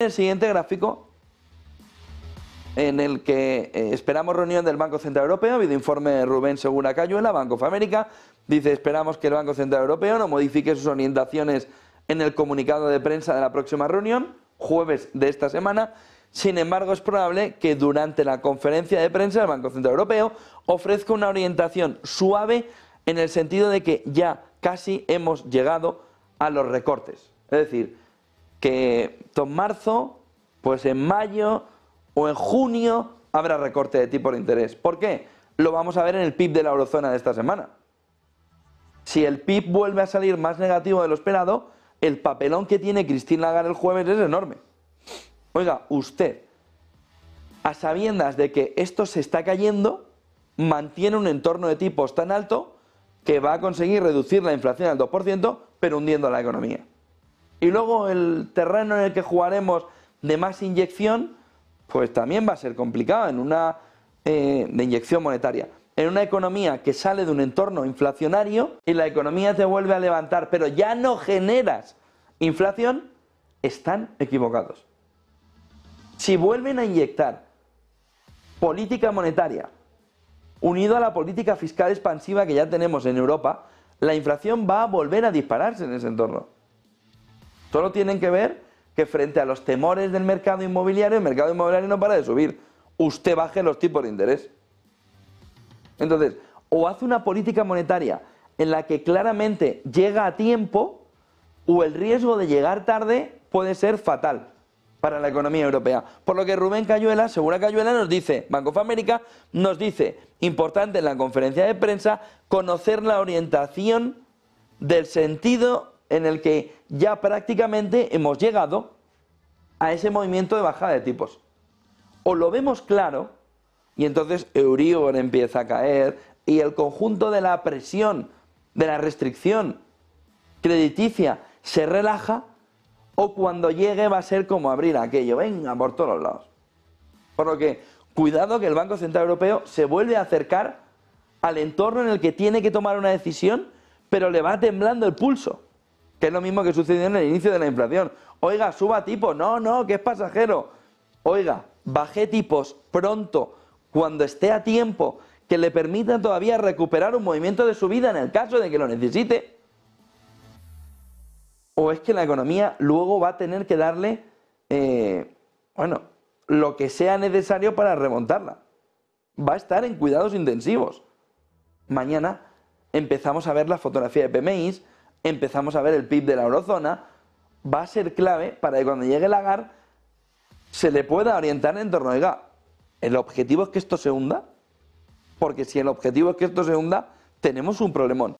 el siguiente gráfico en el que eh, esperamos reunión del Banco Central Europeo, ha habido informe de Rubén Segura Cayuela, Banco of America, dice esperamos que el Banco Central Europeo no modifique sus orientaciones en el comunicado de prensa de la próxima reunión, jueves de esta semana, sin embargo es probable que durante la conferencia de prensa del Banco Central Europeo ofrezca una orientación suave en el sentido de que ya casi hemos llegado a los recortes. Es decir, que en marzo, pues en mayo o en junio habrá recorte de tipo de interés. ¿Por qué? Lo vamos a ver en el PIB de la eurozona de esta semana. Si el PIB vuelve a salir más negativo de lo esperado, el papelón que tiene Cristín Lagarde el jueves es enorme. Oiga, usted, a sabiendas de que esto se está cayendo, mantiene un entorno de tipos tan alto que va a conseguir reducir la inflación al 2%, pero hundiendo la economía. Y luego el terreno en el que jugaremos de más inyección, pues también va a ser complicado en una eh, de inyección monetaria. En una economía que sale de un entorno inflacionario y la economía te vuelve a levantar, pero ya no generas inflación, están equivocados. Si vuelven a inyectar política monetaria unido a la política fiscal expansiva que ya tenemos en Europa, la inflación va a volver a dispararse en ese entorno. Solo tienen que ver que frente a los temores del mercado inmobiliario, el mercado inmobiliario no para de subir. Usted baje los tipos de interés. Entonces, o hace una política monetaria en la que claramente llega a tiempo, o el riesgo de llegar tarde puede ser fatal para la economía europea. Por lo que Rubén Cayuela, Segura Cayuela, nos dice, Banco de América nos dice, importante en la conferencia de prensa, conocer la orientación del sentido en el que ya prácticamente hemos llegado a ese movimiento de bajada de tipos. O lo vemos claro, y entonces Euribor empieza a caer, y el conjunto de la presión, de la restricción crediticia se relaja, o cuando llegue va a ser como abrir aquello, venga, por todos lados. Por lo que, cuidado que el Banco Central Europeo se vuelve a acercar al entorno en el que tiene que tomar una decisión, pero le va temblando el pulso que es lo mismo que sucedió en el inicio de la inflación. Oiga, suba tipos, no, no, que es pasajero. Oiga, baje tipos pronto, cuando esté a tiempo, que le permita todavía recuperar un movimiento de subida en el caso de que lo necesite. O es que la economía luego va a tener que darle, eh, bueno, lo que sea necesario para remontarla. Va a estar en cuidados intensivos. Mañana empezamos a ver la fotografía de PMIs, empezamos a ver el PIB de la eurozona, va a ser clave para que cuando llegue el agar se le pueda orientar en torno, oiga, el objetivo es que esto se hunda, porque si el objetivo es que esto se hunda, tenemos un problemón.